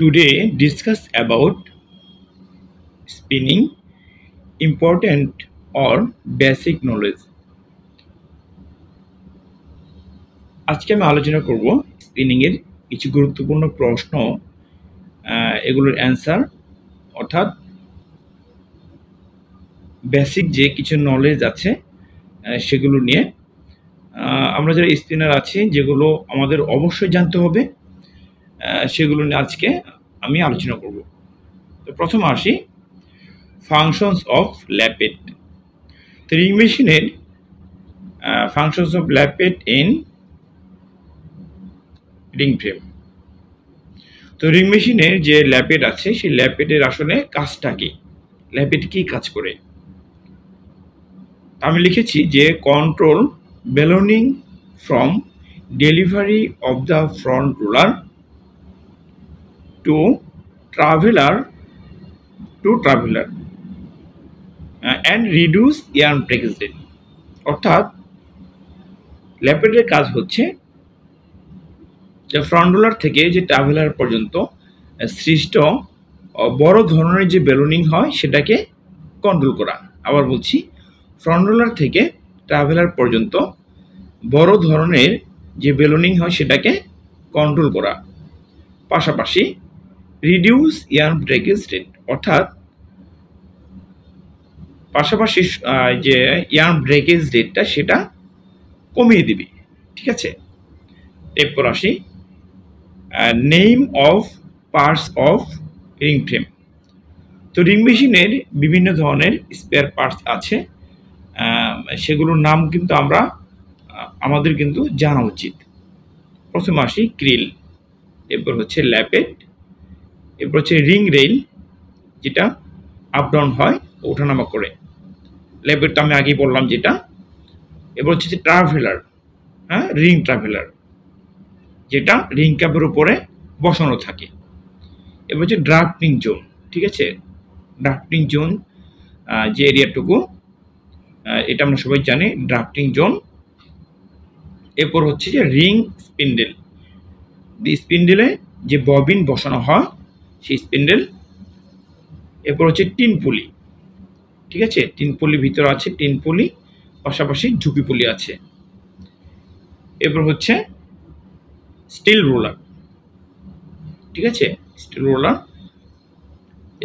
today discuss about spinning important or basic knowledge আজকে আমি আলোচনা করব স্পিনিং এর কিছু গুরুত্বপূর্ণ প্রশ্ন এগুলোর অ্যান্সার অর্থাৎ বেসিক যে কিছু নলেজ আছে সেগুলো নিয়ে আমরা যারা স্পিনার আছি যেগুলো আমাদের অবশ্যই জানতে হবে সেগুলো নিয়ে আজকে আমি আলোচনা করব তো প্রথম আসি ফাংশনস অফ ল্যাপেট তো রিং মেশিনের functions of lappet in ring frame তো রিং মেশিনের যে ল্যাপেট আছে সেই ল্যাপেটের আসলে কাজটা কি ল্যাপেট কি কাজ করে আমি লিখেছি যে control ballooning from delivery of the front roller to traveller to traveller and reduce এয়ার প্রেগনেন্সি অর্থাৎ ল্যাপেডের কাজ হচ্ছে যে ফ্রন্ট রোলার থেকে যে ট্রাভেলার পর্যন্ত uh, সৃষ্ট uh, বড় ধরনের যে বেলুনিং হয় সেটাকে কন্ট্রোল করা আবার বলছি ফ্রন্ট রোলার থেকে ট্রাভেলার পর্যন্ত বড় ধরনের যে বেলুনিং হয় সেটাকে কন্ট্রোল করা পাশাপাশি রিডিউস এয়ার ব্রেকেজ স্টেট অর্থাৎ পাশাপাশি যে ইয়ার ব্রেকেজ ডেটটা সেটা কমিয়ে দিবি ঠিক আছে এরপর আসি name of parts of ring frame তো রিং মেশিনের বিভিন্ন ধরনের স্পেয়ার পার্টস আছে সেগুলোর নাম কিন্তু আমরা আমাদের কিন্তু জানা উচিত প্রথমে আসি ক্রিল এরপর হচ্ছে ল্যাপেট এরপর হচ্ছে রিং রেল যেটা আপ ডাউন হয় ওঠানামা করে লেবের তো আমি আগেই বললাম যেটা এবার হচ্ছে যে ট্রাভেলার হ্যাঁ রিং ট্রাভেলার যেটা রিং ক্যাপের উপরে বসানো থাকে এবার হচ্ছে ড্রাফটিং জোন ঠিক আছে ড্রাফটিং জোন যে এরিয়াটুকু এটা আমরা সবাই জানি ড্রাফটিং জোন এরপর হচ্ছে যে রিং স্পিন্ডেল স্পিন্ডেলে যে ববিন বসানো হয় সেই স্পেন্ডেল এরপর হচ্ছে টিন পুলি ঠিক আছে টিন পুলি ভিতরে আছে টিন পুলি পাশাপাশি ঝুঁকি পুলি আছে এরপর হচ্ছে স্টিল রোলার ঠিক আছে স্টিল রোলার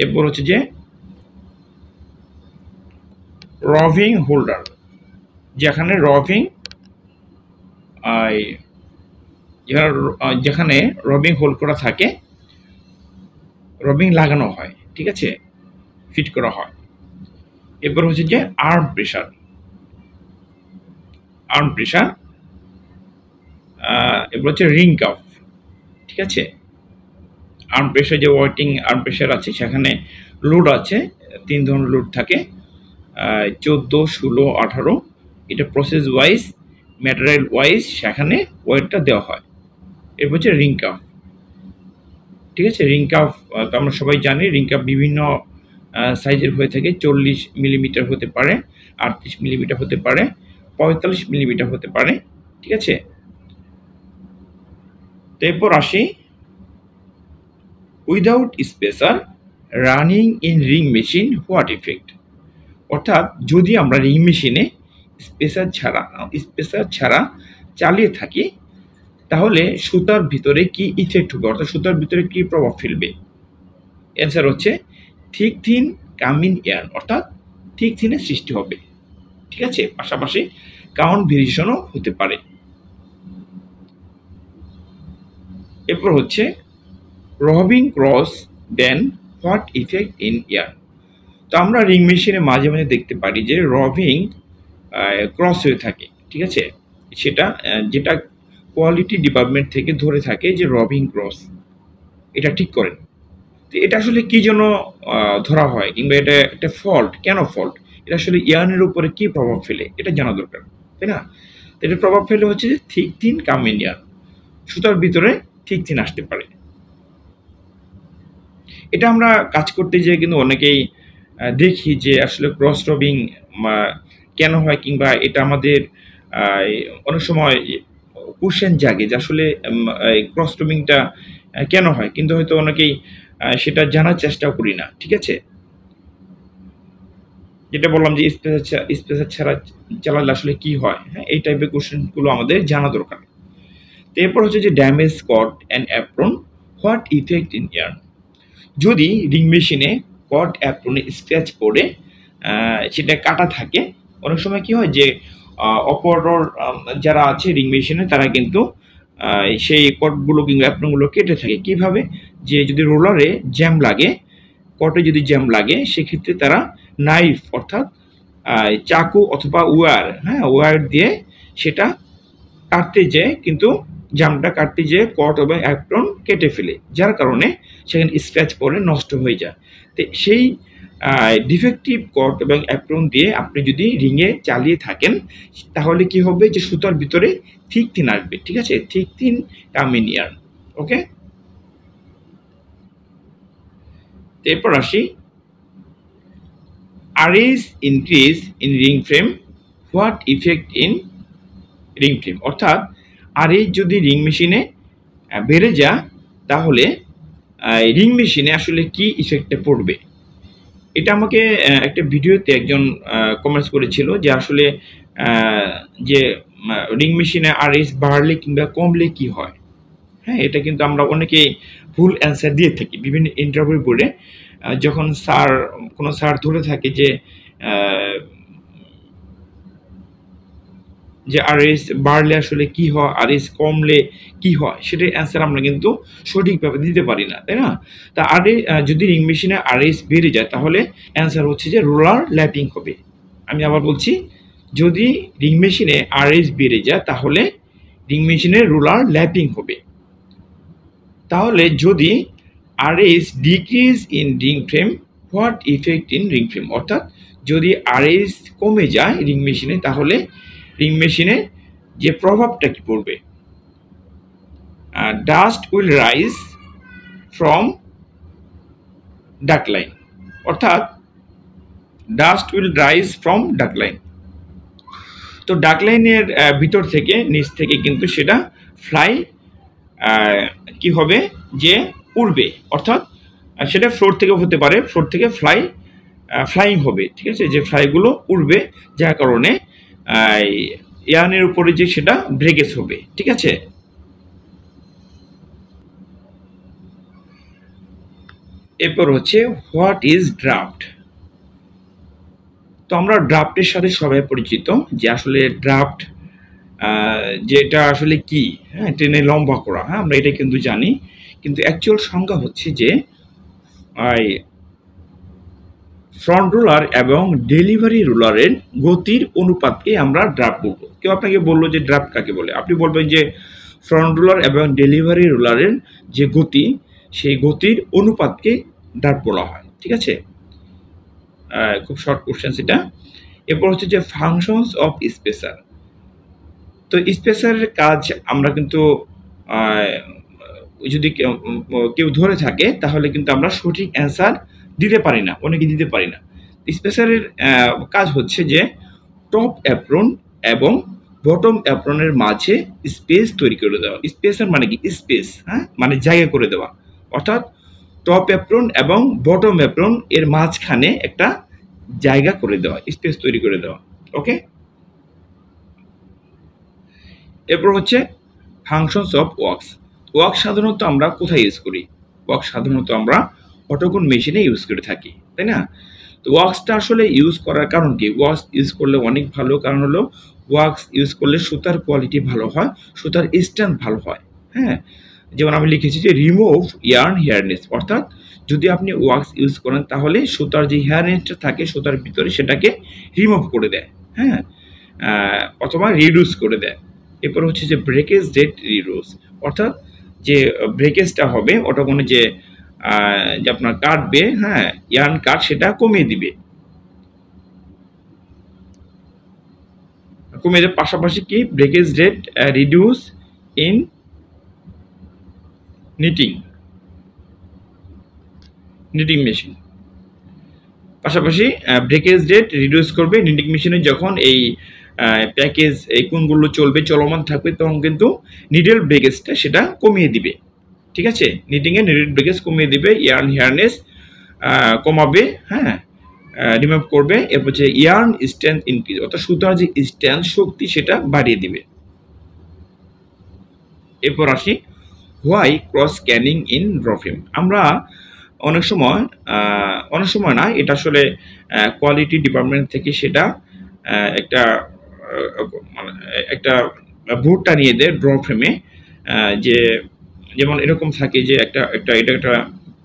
এরপর হচ্ছে যে রভিং হোল্ডার যেখানে রভিং যেখানে রবিং হোল্ড করা থাকে রবিং লাগানো হয় ঠিক আছে ফিট করা হয় এরপর হচ্ছে যে আর্ম প্রেশার আর্ম প্রেশার এরপর হচ্ছে রিং কাফ ঠিক আছে আর্ম প্রেশার যে ওয়াইটিং আর্ম প্রেশার আছে সেখানে লোড আছে তিন ধরনের লোড থাকে চোদ্দো ষোলো আঠারো এটা প্রসেস ওয়াইজ ম্যাটেরিয়াল ওয়াইজ সেখানে ওয়েটটা দেওয়া হয় এরপর হচ্ছে রিং কাফ ঠিক আছে রিং তো আমরা সবাই জানি রিং বিভিন্ন সাইজের হয়ে থাকে চল্লিশ মিলিমিটার হতে পারে আটত্রিশ মিলিমিটার হতে পারে পঁয়তাল্লিশ মিলিমিটার হতে পারে ঠিক আছে তো এরপর আসি without special running in ring machine what effect অর্থাৎ যদি আমরা রিং মেশিনে স্পেশাল ছাড়া স্পেশাল ছাড়া চালিয়ে থাকি তাহলে সুতার ভিতরে কি ইফেক্ট হবে অর্থাৎ সুতার ভিতরে কি প্রভাব ফেলবে অ্যান্সার হচ্ছে থিক থিন কামিন এয়ার অর্থাৎ থিক থিনের সৃষ্টি হবে ঠিক আছে পাশাপাশি কাউন্ট ভেরিয়েশনও হতে পারে এরপর হচ্ছে রবিং cross then what effect in yarn তো আমরা রিং মেশিনে মাঝে মাঝে দেখতে পারি যে রবিং ক্রস হয়ে থাকে ঠিক আছে সেটা যেটা কোয়ালিটি ডিপার্টমেন্ট থেকে ধরে থাকে যে রবিং ক্রস এটা ঠিক করেন তো এটা আসলে কী জন্য ধরা হয় কিংবা এটা একটা ফল্ট কেন ফল্ট এটা আসলে ইয়ার্নের উপরে কী প্রভাব ফেলে এটা জানা দরকার তাই না এটার প্রভাব ফেলে হচ্ছে যে থিক থিন কামিন ইয়ান সুতার ভিতরে থিক থিন আসতে পারে এটা আমরা কাজ করতে যেয়ে কিন্তু অনেকেই দেখি যে আসলে ক্রস রবিং কেন হয় কিংবা এটা আমাদের অনেক সময় কোশ্চেন জাগে যে আসলে ক্রস টমিংটা কেন হয় কিন্তু হয়তো অনেকেই সেটা জানার চেষ্টাও করি না ঠিক আছে যেটা বললাম যে স্পেসার স্পেসার ছাড়া চালালে আসলে কি হয় হ্যাঁ এই টাইপের কোশ্চেনগুলো আমাদের জানা দরকার এরপর হচ্ছে যে damage cot and apron what effect in yarn যদি রিং মেশিনে কট অ্যাপ্রনে স্ক্র্যাচ পড়ে সেটা কাটা থাকে অনেক সময় কি হয় যে অপারেটর যারা আছে রিং মেশিনে তারা কিন্তু সেই কটগুলো কিংবা অ্যাপনগুলো কেটে থাকে কিভাবে যে যদি রোলারে জ্যাম লাগে কটে যদি জ্যাম লাগে সেক্ষেত্রে তারা নাইফ অর্থাৎ চাকু অথবা ওয়ার হ্যাঁ ওয়ার দিয়ে সেটা কাটতে যেয়ে কিন্তু জামটা কাটতে যেয়ে কট এবং অ্যাপ্রন কেটে ফেলে যার কারণে সেখানে স্ক্র্যাচ পরে নষ্ট হয়ে যায় তো সেই ডিফেক্টিভ কট এবং অ্যাপ্রন দিয়ে আপনি যদি রিংয়ে চালিয়ে থাকেন তাহলে কি হবে যে সুতার ভিতরে থিক থিন আসবে ঠিক আছে থিক থিন কামিনিয়ার ওকে এরপর আসি আর is increase in ring frame what effect in ring frame অর্থাৎ আর এই যদি রিং মেশিনে বেড়ে যা তাহলে রিং মেশিনে আসলে কি ইফেক্টে পড়বে এটা আমাকে একটা ভিডিওতে একজন কমেন্টস করেছিল যে আসলে যে রিং মেশিনে আর এস বাড়লে কিংবা কমলে কি হয় হ্যাঁ এটা কিন্তু আমরা অনেকেই ভুল অ্যান্সার দিয়ে থাকি বিভিন্ন ইন্টারভিউ বোর্ডে যখন স্যার কোনো স্যার ধরে থাকে যে যে আর এস বাড়লে আসলে কি হয় আর এস কমলে কি হয় সেটার অ্যান্সার আমরা কিন্তু সঠিকভাবে দিতে পারি না তাই না তা আর যদি রিং মেশিনে আর এস বেড়ে যায় তাহলে অ্যান্সার হচ্ছে যে রোলার ল্যাপিং হবে আমি আবার বলছি যদি রিং মেশিনে আর এস বেড়ে যায় তাহলে রিং মেশিনে রোলার ল্যাপিং হবে তাহলে যদি R S decrease in ring frame what effect in ring frame অর্থাৎ যদি আর এস কমে যায় রিং মেশিনে তাহলে প্রিং মেশিনে যে প্রভাবটা কি পড়বে dust will rise from duct line অর্থাৎ dust will rise from duct line তো ডাকলাইনের ভিতর থেকে নিচ থেকে কিন্তু সেটা ফ্লাই কি হবে যে উড়বে অর্থাৎ সেটা ফ্লোর থেকে হতে পারে ফ্লোর থেকে ফ্লাই ফ্লাইং হবে ঠিক আছে যে ফ্লাইগুলো উড়বে যার কারণে ইয়ানের উপরে যে সেটা ভ্রেগেস হবে ঠিক আছে এরপর হচ্ছে হোয়াট ইজ ড্রাফট তো আমরা ড্রাফটের সাথে সবাই পরিচিত যে আসলে ড্রাফট যেটা আসলে কি হ্যাঁ ট্রেনে লম্বা করা হ্যাঁ আমরা এটা কিন্তু জানি কিন্তু অ্যাকচুয়াল সংজ্ঞা হচ্ছে যে ফ্রন্ট রোলার এবং ডেলিভারি রোলারের গতির অনুপাতকে আমরা ড্রাপ বলবো কেউ আপনাকে বললো যে ড্রাপ কাকে বলে আপনি বলবেন যে ফ্রন্ট রোলার এবং ডেলিভারি রোলারের যে গতি সেই গতির অনুপাতকে ড্রাপ বলা হয় ঠিক আছে খুব শর্ট কোশ্চেন সেটা এরপর হচ্ছে যে ফাংশনস অফ স্পেসার তো স্পেসারের কাজ আমরা কিন্তু যদি কেউ ধরে থাকে তাহলে কিন্তু আমরা সঠিক অ্যান্সার দিতে পারি না অনেকে দিতে পারি না স্পেশালের কাজ হচ্ছে যে টপ অ্যাপ্রন এবং বটম অ্যাপ্রনের মাঝে স্পেস তৈরি করে দেওয়া স্পেসের মানে কি স্পেস হ্যাঁ মানে জায়গা করে দেওয়া অর্থাৎ টপ অ্যাপ্রন এবং বটম অ্যাপ্রন এর মাঝখানে একটা জায়গা করে দেওয়া স্পেস তৈরি করে দেওয়া ওকে এরপর হচ্ছে ফাংশনস অফ ওয়ার্কস ওয়ার্ক সাধারণত আমরা কোথায় ইউজ করি ওয়ার্ক সাধারণত আমরা কতক্ষণ মেশিনে ইউজ করে থাকি তাই না তো ওয়াক্সটা আসলে ইউজ করার কারণ কি ওয়াক্স ইউজ করলে অনেক ভালো কারণ হলো ওয়াক্স ইউজ করলে সুতার কোয়ালিটি ভালো হয় সুতার স্ট্যান্ড ভালো হয় হ্যাঁ যেমন আমি লিখেছি যে রিমুভ ইয়ার্ন হেয়ারনেস অর্থাৎ যদি আপনি ওয়াক্স ইউজ করেন তাহলে সুতার যে হেয়ারনেসটা থাকে সুতার ভিতরে সেটাকে রিমুভ করে দেয় হ্যাঁ অথবা রিডিউস করে দেয় এরপর হচ্ছে যে ব্রেকেজ ডেট রিডিউস অর্থাৎ যে ব্রেকেজটা হবে ওটা কোনো যে যে আপনার কাটবে হ্যাঁ ইয়ার্ন কাট সেটা কমিয়ে দিবে কমিয়ে যাবে পাশাপাশি কি breakage rate reduce in knitting knitting machine পাশাপাশি ব্রেকেজ রেট রিডিউস করবে নিটিং মেশিনে যখন এই প্যাকেজ এই কোনগুলো চলবে চলমান থাকবে তখন কিন্তু নিডেল ব্রেকেজটা সেটা কমিয়ে দিবে ঠিক আছে নিটিংয়ে নিডিড ব্রেকেজ কমিয়ে দিবে ইয়ার্ন হেয়ারনেস কমাবে হ্যাঁ রিমুভ করবে এরপর হচ্ছে ইয়ার্ন স্ট্রেন্থ ইনক্রিজ অর্থাৎ সুতার যে স্ট্যান্থ শক্তি সেটা বাড়িয়ে দিবে এরপর আসি why cross scanning in draw frame আমরা অনেক সময় অনেক সময় না এটা আসলে কোয়ালিটি ডিপার্টমেন্ট থেকে সেটা একটা মানে একটা ভোট টানিয়ে দেয় ড্র ফ্রেমে যে যেমন এরকম থাকে যে একটা একটা এটা একটা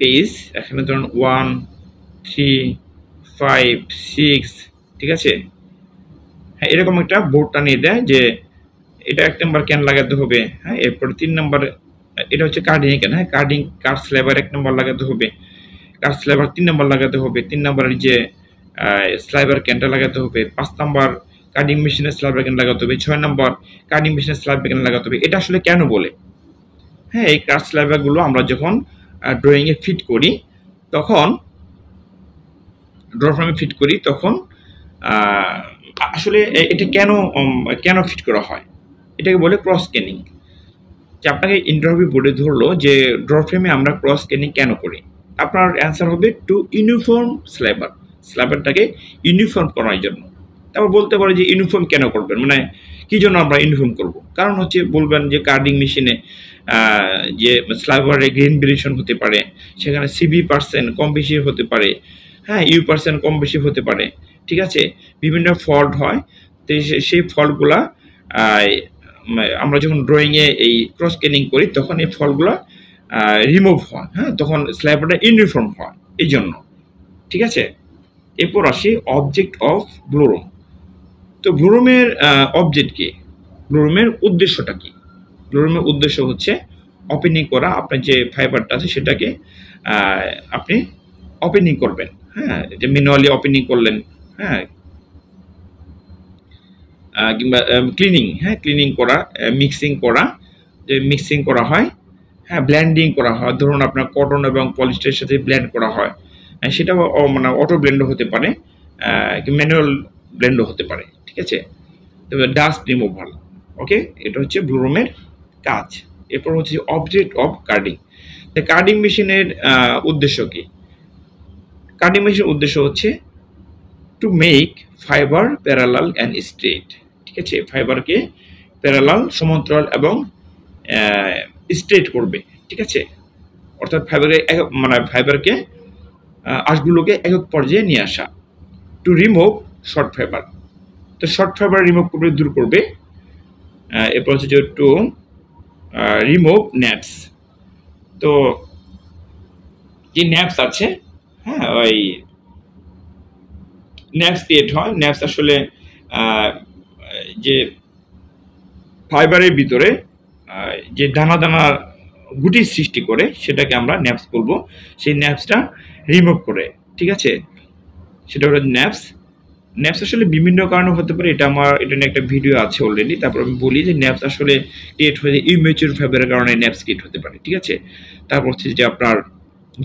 পেজ এখানে ধরুন ওয়ান থ্রি ফাইভ সিক্স ঠিক আছে হ্যাঁ এরকম একটা বোর্ড টানিয়ে দেয় যে এটা এক নম্বর ক্যান লাগাতে হবে হ্যাঁ এরপর তিন নম্বর এটা হচ্ছে কার্ডিং ক্যান হ্যাঁ কার্ডিং কার্ড স্লেবার এক নম্বর লাগাতে হবে কার্ড স্লেবার তিন নম্বর লাগাতে হবে তিন নম্বরের যে স্লাইবার ক্যানটা লাগাতে হবে পাঁচ নম্বর কার্ডিং মেশিনের স্লাইবার ক্যান লাগাতে হবে ছয় নম্বর কার্ডিং মেশিনের স্লাইবার ক্যান লাগাতে হবে এটা আসলে কেন বলে হ্যাঁ এই কাস্ট স্ল্যাবগুলো আমরা যখন ড্রয়িংয়ে ফিট করি তখন ড্রফর্মে ফিট করি তখন আসলে এটা কেন কেন ফিট করা হয় এটাকে বলে ক্রস স্ক্যানিং যে আপনাকে ইন্টারভিউ বলে ধরলো যে ড্রফ্রেমে আমরা ক্রস স্ক্যানিং কেন করি আপনার অ্যান্সার হবে টু ইউনিফর্ম স্লাইবার স্লাইবারটাকে ইউনিফর্ম করার জন্য তারপর বলতে পারে যে ইউনিফর্ম কেন করবেন মানে কী জন্য আমরা ইউনিফর্ম করব কারণ হচ্ছে বলবেন যে কার্ডিং মেশিনে যে স্লাইভারে গ্রিন ভেরিয়েশন হতে পারে সেখানে সিবি পার্সেন্ট কম বেশি হতে পারে হ্যাঁ ইউ পার্সেন্ট কম বেশি হতে পারে ঠিক আছে বিভিন্ন ফল্ট হয় তো সেই ফল্টগুলা আমরা যখন ড্রয়িংয়ে এই ক্রস স্কেলিং করি তখন এই ফলগুলো রিমুভ হয় হ্যাঁ তখন স্ল্যাবটা ইউনিফর্ম হয় এই জন্য ঠিক আছে এরপর আসি অবজেক্ট অফ ব্লুরুম তো ব্লুরুমের অবজেক্ট কি ব্লুরুমের উদ্দেশ্যটা কি ক্লোরোমের উদ্দেশ্য হচ্ছে ওপেনিং করা আপনার যে ফাইবারটা আছে সেটাকে আপনি ওপেনিং করবেন হ্যাঁ যে ম্যানুয়ালি ওপেনিং করলেন হ্যাঁ কিংবা ক্লিনিং হ্যাঁ ক্লিনিং করা মিক্সিং করা যে মিক্সিং করা হয় হ্যাঁ ব্ল্যান্ডিং করা হয় ধরুন আপনার কটন এবং পলিস্টারের সাথে ব্ল্যান্ড করা হয় সেটা মানে অটো ব্ল্যান্ডও হতে পারে ম্যানুয়াল ব্ল্যান্ডও হতে পারে ঠিক আছে তবে ডাস্ট রিমুভাল ওকে এটা হচ্ছে ব্লুরুমের কাজ এরপর হচ্ছে অবজেক্ট অফ কার্ডিং কার্ডিং মেশিনের উদ্দেশ্য কি কার্ডিং মেশিনের উদ্দেশ্য হচ্ছে to make fibre parallel and straight ঠিক আছে ফাইবারকে প্যারালাল সমান্তরাল এবং স্ট্রেট করবে ঠিক আছে অর্থাৎ ফাইবারকে এক মানে ফাইবারকে আঁশগুলোকে একক পর্যায়ে নিয়ে আসা টু রিমুভ শর্ট ফাইবার তো শর্ট ফাইবার রিমুভ করবে দূর করবে এরপর হচ্ছে টু রিমুভ ন্যাপস তো যে ন্যাপস আছে হ্যাঁ ওই ন্যাপস ক্রিয়েট হয় ন্যাপস আসলে যে ফাইবারের ভিতরে যে দানা দানা গুটির সৃষ্টি করে সেটাকে আমরা ন্যাপস বলবো সেই ন্যাপসটা রিমুভ করে ঠিক আছে সেটা হলো ন্যাপস ন্যাপস আসলে বিভিন্ন কারণে হতে পারে এটা আমার এটা নিয়ে একটা ভিডিও আছে অলরেডি তারপর আমি বলি যে ন্যাপস আসলে ক্রিয়েট হয়ে ইমেচুর ফাইবারের কারণে ন্যাপস ক্রিয়েট হতে পারে ঠিক আছে তারপর হচ্ছে যে আপনার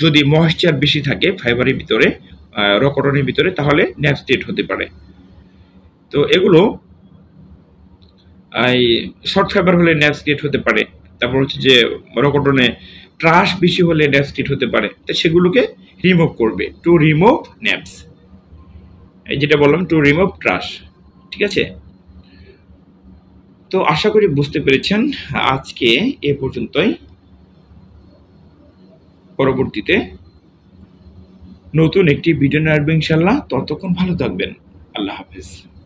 যদি ময়েশ্চার বেশি থাকে ফাইবারের ভিতরে রকটনের ভিতরে তাহলে ন্যাপস ক্রিয়েট হতে পারে তো এগুলো এই শর্ট ফাইবার হলে ন্যাপস ক্রিয়েট হতে পারে তারপর হচ্ছে যে রকটনে ট্রাশ বেশি হলে ন্যাপস ক্রিয়েট হতে পারে তো সেগুলোকে রিমুভ করবে টু রিমুভ ন্যাপস যেটা বললাম টু রিমুভ ট্রাশ ঠিক আছে তো আশা করি বুঝতে পেরেছেন আজকে এ পর্যন্তই পরবর্তীতে নতুন একটি ভিডিও নিয়ে আসবো ইনশাল্লাহ ততক্ষণ ভালো থাকবেন আল্লাহ হাফেজ